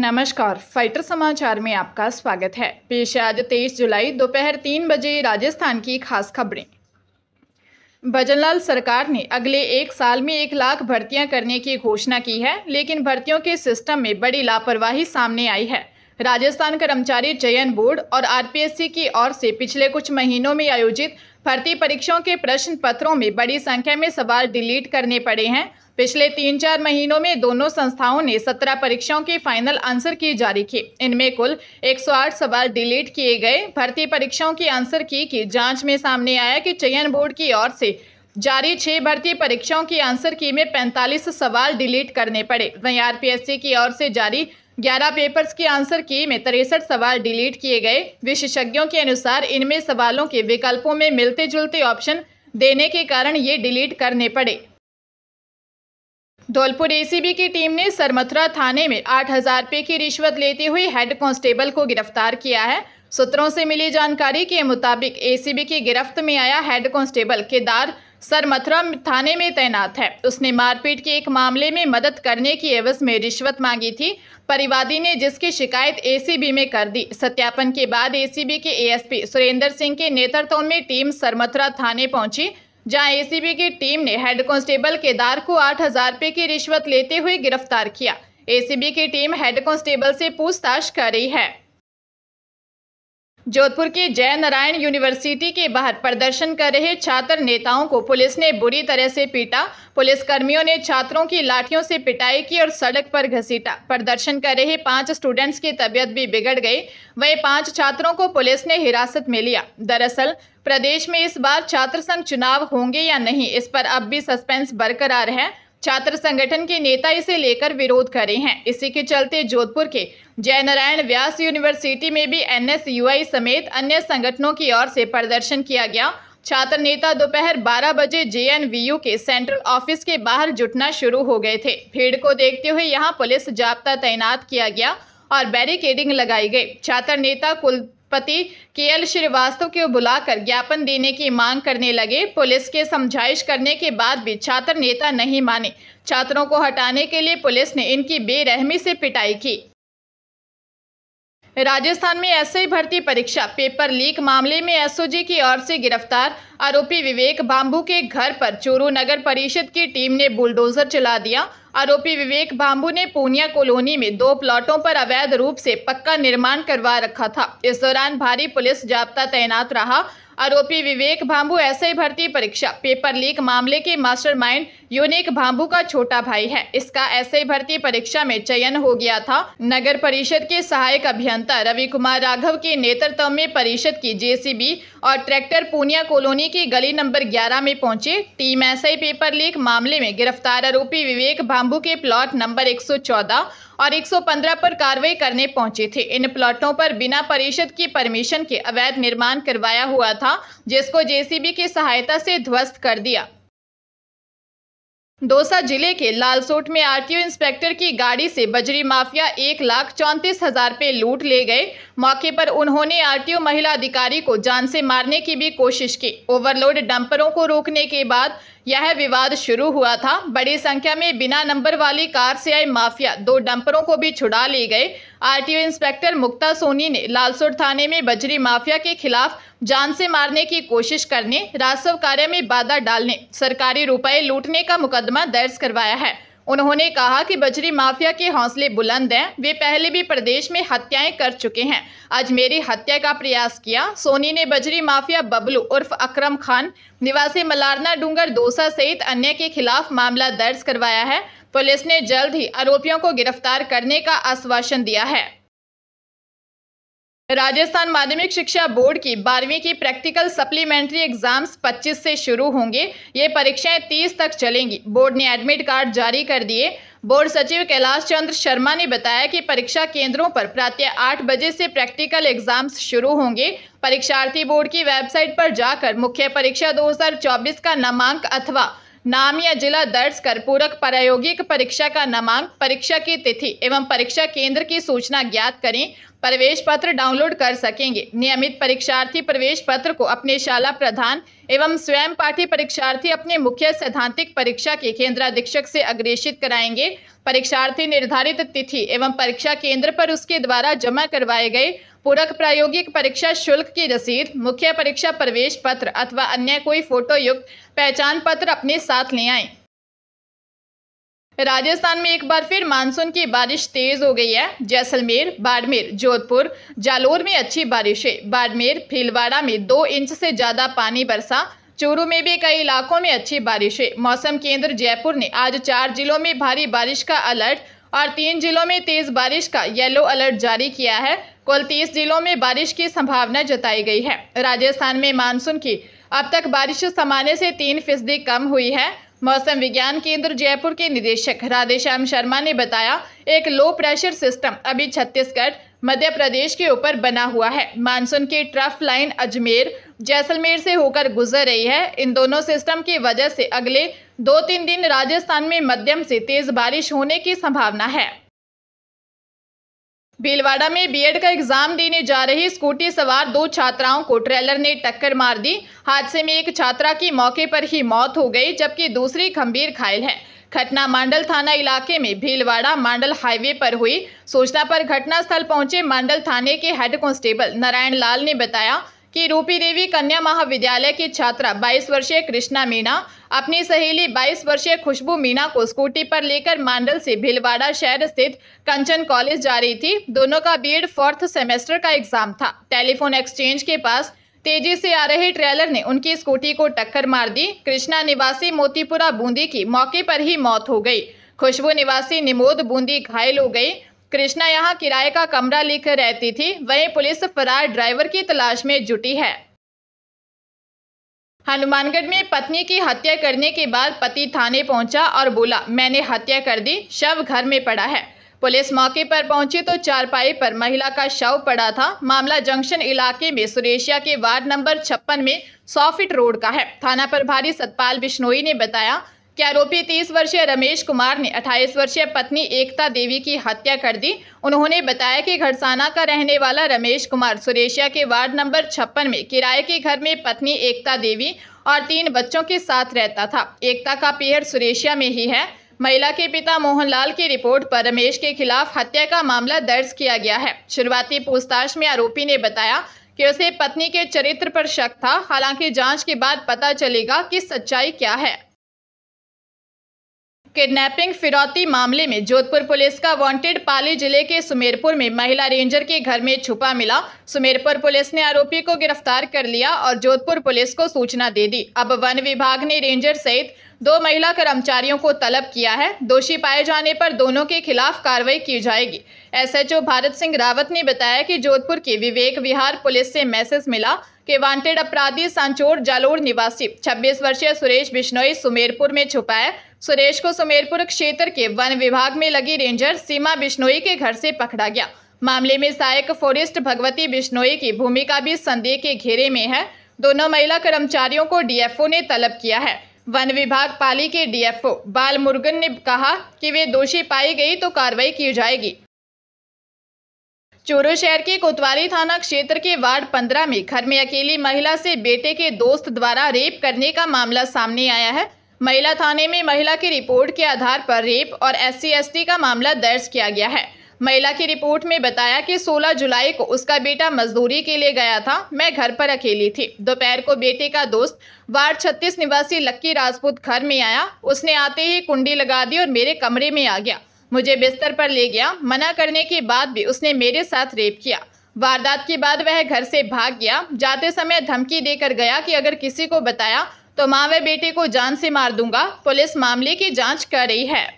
नमस्कार फाइटर समाचार में आपका स्वागत है पेश आज तेईस जुलाई दोपहर तीन बजे राजस्थान की खास खबरें भजनलाल सरकार ने अगले एक साल में एक लाख भर्तियां करने की घोषणा की है लेकिन भर्तियों के सिस्टम में बड़ी लापरवाही सामने आई है राजस्थान कर्मचारी चयन बोर्ड और आरपीएससी की ओर से पिछले कुछ महीनों में आयोजित भर्ती परीक्षाओं के प्रश्न पत्रों में बड़ी संख्या में सवाल डिलीट करने पड़े हैं पिछले तीन चार महीनों में दोनों संस्थाओं ने सत्रह परीक्षाओं के फाइनल आंसर की जारी की इनमें कुल 108 सवाल डिलीट किए गए भर्ती परीक्षाओं की आंसर की की जांच में सामने आया कि चयन बोर्ड की ओर से जारी छह भर्ती परीक्षाओं की आंसर की में 45 सवाल डिलीट करने पड़े वहीं आरपीएससी की ओर से जारी ग्यारह पेपर्स के आंसर की में तिरसठ सवाल डिलीट किए गए विशेषज्ञों के अनुसार इनमें सवालों के विकल्पों में मिलते जुलते ऑप्शन देने के कारण ये डिलीट करने पड़े धौलपुर एसीबी की टीम ने सरमथुरा थाने में आठ हजार रुपये की रिश्वत लेते हुए हेड कांस्टेबल को गिरफ्तार किया है सूत्रों से मिली जानकारी के मुताबिक एसीबी की गिरफ्त में आया हेड कांस्टेबल केदार सर मथुरा थाने में तैनात है उसने मारपीट के एक मामले में मदद करने की एवज में रिश्वत मांगी थी परिवादी ने जिसकी शिकायत एसीबी में कर दी सत्यापन के बाद एसीबी के एएसपी सुरेंद्र सिंह के नेतृत्व में टीम सरमथुरा थाने पहुंची जहां एसीबी की टीम ने हेड कांस्टेबल केदार को आठ हजार रुपए की रिश्वत लेते हुए गिरफ्तार किया एसीबी की टीम हेड कांस्टेबल से पूछताछ कर रही है जोधपुर की जय नारायण यूनिवर्सिटी के बाहर प्रदर्शन कर रहे छात्र नेताओं को पुलिस ने बुरी तरह से पीटा पुलिसकर्मियों ने छात्रों की लाठियों से पिटाई की और सड़क पर घसीटा प्रदर्शन कर रहे पांच स्टूडेंट्स की तबीयत भी बिगड़ गई वहीं पांच छात्रों को पुलिस ने हिरासत में लिया दरअसल प्रदेश में इस बार छात्र संघ चुनाव होंगे या नहीं इस पर अब भी सस्पेंस बरकरार है छात्र संगठन के नेता इसे लेकर विरोध करे हैं इसी के चलते जोधपुर के जयनारायण व्यास यूनिवर्सिटी में भी एन समेत अन्य संगठनों की ओर से प्रदर्शन किया गया छात्र नेता दोपहर 12 बजे जेएनवीयू के सेंट्रल ऑफिस के बाहर जुटना शुरू हो गए थे भीड़ को देखते हुए यहां पुलिस जाब्ता तैनात किया गया और बैरिकेडिंग लगाई गई छात्र नेता कुल पति के एल श्रीवास्तव को बुलाकर ज्ञापन देने की मांग करने लगे पुलिस के समझाइश करने के बाद भी छात्र नेता नहीं माने छात्रों को हटाने के लिए पुलिस ने इनकी बेरहमी से पिटाई की राजस्थान में एसआई भर्ती परीक्षा पेपर लीक मामले में एसओजी की ओर से गिरफ्तार आरोपी विवेक बाम्बू के घर पर चूरू नगर परिषद की टीम ने बुलडोजर चला दिया आरोपी विवेक भांबू ने पूनिया कॉलोनी में दो प्लॉटों पर अवैध रूप से पक्का निर्माण करवा रखा था इस दौरान भारी पुलिस जाब्ता तैनात रहा आरोपी विवेक भांबू ही भर्ती परीक्षा पेपर लीक मामले के मास्टरमाइंड यूनिक भांबू का छोटा भाई है इसका ही भर्ती परीक्षा में चयन हो गया था नगर परिषद के सहायक अभियंता रवि कुमार राघव के नेतृत्व में परिषद की जेसीबी और ट्रैक्टर पूनिया कॉलोनी की गली नंबर 11 में पहुंचे टीम ही पेपर लीक मामले में गिरफ्तार आरोपी विवेक भांबू खाम्बू के प्लॉट नंबर 114 और 115 पर कार्रवाई करने पहुंचे थे इन प्लॉटों पर बिना परिषद की परमिशन के अवैध निर्माण करवाया हुआ था जिसको जेसीबी की सहायता से ध्वस्त कर दिया दौसा जिले के लालसोट में आरटीओ इंस्पेक्टर की गाड़ी से बजरी माफिया एक लाख चौंतीस हजार रुपये लूट ले गए मौके पर उन्होंने आरटीओ महिला अधिकारी को जान से मारने की भी कोशिश की ओवरलोड डंपरों को रोकने के बाद यह विवाद शुरू हुआ था बड़ी संख्या में बिना नंबर वाली कार से आए माफिया दो डंपरों को भी छुड़ा ले गए आरटीओ इंस्पेक्टर मुक्ता सोनी ने लालसोट थाने में बजरी माफिया के खिलाफ जान से मारने की कोशिश करने राजस्व कार्य में बाधा डालने सरकारी रुपए लूटने का मुकदमा दर्ज करवाया है उन्होंने कहा कि बजरी माफिया के हौसले बुलंद हैं वे पहले भी प्रदेश में हत्याएं कर चुके हैं आज मेरी हत्या का प्रयास किया सोनी ने बजरी माफिया बबलू उर्फ अकरम खान निवासी मलारना डूंगर दोसा सहित अन्य के खिलाफ मामला दर्ज करवाया है पुलिस ने जल्द ही आरोपियों को गिरफ्तार करने का आश्वासन दिया है राजस्थान माध्यमिक शिक्षा बोर्ड की बारहवीं की प्रैक्टिकल सप्लीमेंट्री एग्जाम्स 25 से शुरू होंगे ये परीक्षाएं 30 तक चलेंगी बोर्ड ने एडमिट कार्ड जारी कर दिए बोर्ड सचिव कैलाश चंद्र शर्मा ने बताया कि परीक्षा केंद्रों पर प्रातः आठ बजे से प्रैक्टिकल एग्जाम्स शुरू होंगे परीक्षार्थी बोर्ड की वेबसाइट पर जाकर मुख्य परीक्षा दो का नामांक अथवा नाम या जिला दर्ज कर पूरक प्रायोगिक परीक्षा का नामांक परीक्षा की तिथि एवं परीक्षा केंद्र की सूचना ज्ञात करें प्रवेश पत्र डाउनलोड कर सकेंगे नियमित परीक्षार्थी प्रवेश पत्र को अपने शाला प्रधान एवं स्वयं पाठी परीक्षार्थी अपने मुख्य सैद्धांतिक परीक्षा के केंद्राधीक्षक से अग्रेषित कराएंगे परीक्षार्थी निर्धारित तिथि एवं परीक्षा केंद्र पर उसके द्वारा जमा करवाए गए पूरक प्रायोगिक परीक्षा शुल्क की रसीद मुख्य परीक्षा प्रवेश पत्र अथवा अन्य कोई फोटो युक्त पहचान पत्र अपने साथ ले आए राजस्थान में एक बार फिर मानसून की बारिश तेज हो गई है जैसलमेर बाड़मेर जोधपुर जालोर में अच्छी बारिश है बाड़मेर भीलवाड़ा में दो इंच से ज़्यादा पानी बरसा चूरू में भी कई इलाकों में अच्छी बारिश है मौसम केंद्र जयपुर ने आज चार जिलों में भारी बारिश का अलर्ट और तीन जिलों में तेज़ बारिश का येलो अलर्ट जारी किया है कुल तीस जिलों में बारिश की संभावना जताई गई है राजस्थान में मानसून की अब तक बारिश सामान्य से तीन फीसदी कम हुई है मौसम विज्ञान केंद्र जयपुर के निदेशक राधेश्याम शर्मा ने बताया एक लो प्रेशर सिस्टम अभी छत्तीसगढ़ मध्य प्रदेश के ऊपर बना हुआ है मानसून की ट्रफ लाइन अजमेर जैसलमेर से होकर गुजर रही है इन दोनों सिस्टम की वजह से अगले दो तीन दिन राजस्थान में मध्यम से तेज बारिश होने की संभावना है भीलवाड़ा में बीएड का एग्जाम देने जा रही स्कूटी सवार दो छात्राओं को ट्रेलर ने टक्कर मार दी हादसे में एक छात्रा की मौके पर ही मौत हो गई जबकि दूसरी गंभीर घायल है घटना मांडल थाना इलाके में भीलवाड़ा मांडल हाईवे पर हुई सूचना पर घटनास्थल पहुंचे मांडल थाने के हेड कांस्टेबल नारायण लाल ने बताया कि रूपी देवी कन्या महाविद्यालय की छात्रा 22 वर्षीय कृष्णा मीणा अपनी सहेली 22 वर्षीय खुशबू मीणा को स्कूटी पर लेकर मांडल से भिलवाड़ा शहर स्थित कंचन कॉलेज जा रही थी दोनों का बीएड फोर्थ सेमेस्टर का एग्जाम था टेलीफोन एक्सचेंज के पास तेजी से आ रहे ट्रेलर ने उनकी स्कूटी को टक्कर मार दी कृष्णा निवासी मोतीपुरा बूंदी की मौके पर ही मौत हो गई खुशबू निवासी निमोद बूंदी घायल हो गई कृष्णा यहाँ किराए का कमरा लेकर रहती थी वहीं पुलिस फरार ड्राइवर की तलाश में जुटी है हनुमानगढ़ में पत्नी की हत्या करने के बाद पति थाने पहुंचा और बोला मैंने हत्या कर दी शव घर में पड़ा है पुलिस मौके पर पहुंची तो चारपाई पर महिला का शव पड़ा था मामला जंक्शन इलाके में सुरेशिया के वार्ड नंबर छप्पन में सौ फिट रोड का है थाना प्रभारी सतपाल बिश्नोई ने बताया कि आरोपी तीस वर्षीय रमेश कुमार ने अट्ठाईस वर्षीय पत्नी एकता देवी की हत्या कर दी उन्होंने बताया कि घरसाना का रहने वाला रमेश कुमार सुरेशिया के वार्ड नंबर छप्पन में किराए के घर में पत्नी एकता देवी और तीन बच्चों के साथ रहता था एकता का पेहर सुरेशिया में ही है महिला के पिता मोहनलाल की रिपोर्ट पर रमेश के खिलाफ हत्या का मामला दर्ज किया गया है शुरुआती पूछताछ में आरोपी ने बताया कि उसे पत्नी के चरित्र पर शक था हालांकि जांच के बाद पता चलेगा कि सच्चाई क्या है किडनैपिंग फिरौती मामले में जोधपुर पुलिस का वांटेड पाली जिले के सुमेरपुर में महिला रेंजर के घर में छुपा मिला सुमेरपुर पुलिस ने आरोपी को गिरफ्तार कर लिया और जोधपुर पुलिस को सूचना दे दी अब वन विभाग ने रेंजर सहित दो महिला कर्मचारियों को तलब किया है दोषी पाए जाने पर दोनों के खिलाफ कार्रवाई की जाएगी एसएचओ भारत सिंह रावत ने बताया कि जोधपुर के विवेक विहार पुलिस से मैसेज मिला कि वांटेड अपराधी सांचोर जालोर निवासी 26 वर्षीय सुरेश बिश्नोई सुमेरपुर में छुपा है सुरेश को सुमेरपुर क्षेत्र के वन विभाग में लगी रेंजर सीमा बिश्नोई के घर से पकड़ा गया मामले में सहायक फॉरेस्ट भगवती बिश्नोई की भूमिका भी संदेह के घेरे में है दोनों महिला कर्मचारियों को डीएफओ ने तलब किया है वन विभाग पाली के डीएफओ बाल मुर्गन ने कहा कि वे दोषी पाई गई तो कार्रवाई की जाएगी चूरू शहर के कोतवाली थाना क्षेत्र के वार्ड 15 में घर में अकेली महिला से बेटे के दोस्त द्वारा रेप करने का मामला सामने आया है महिला थाने में महिला की रिपोर्ट के आधार पर रेप और एस सी का मामला दर्ज किया गया है महिला की रिपोर्ट में बताया कि 16 जुलाई को उसका बेटा मजदूरी के लिए गया था मैं घर पर अकेली थी दोपहर को बेटे का दोस्त वार्ड छत्तीस निवासी लक्की राजपूत घर में आया उसने आते ही कुंडी लगा दी और मेरे कमरे में आ गया मुझे बिस्तर पर ले गया मना करने के बाद भी उसने मेरे साथ रेप किया वारदात के बाद वह घर से भाग गया जाते समय धमकी देकर गया कि अगर किसी को बताया तो मां व बेटे को जान से मार दूंगा पुलिस मामले की जांच कर रही है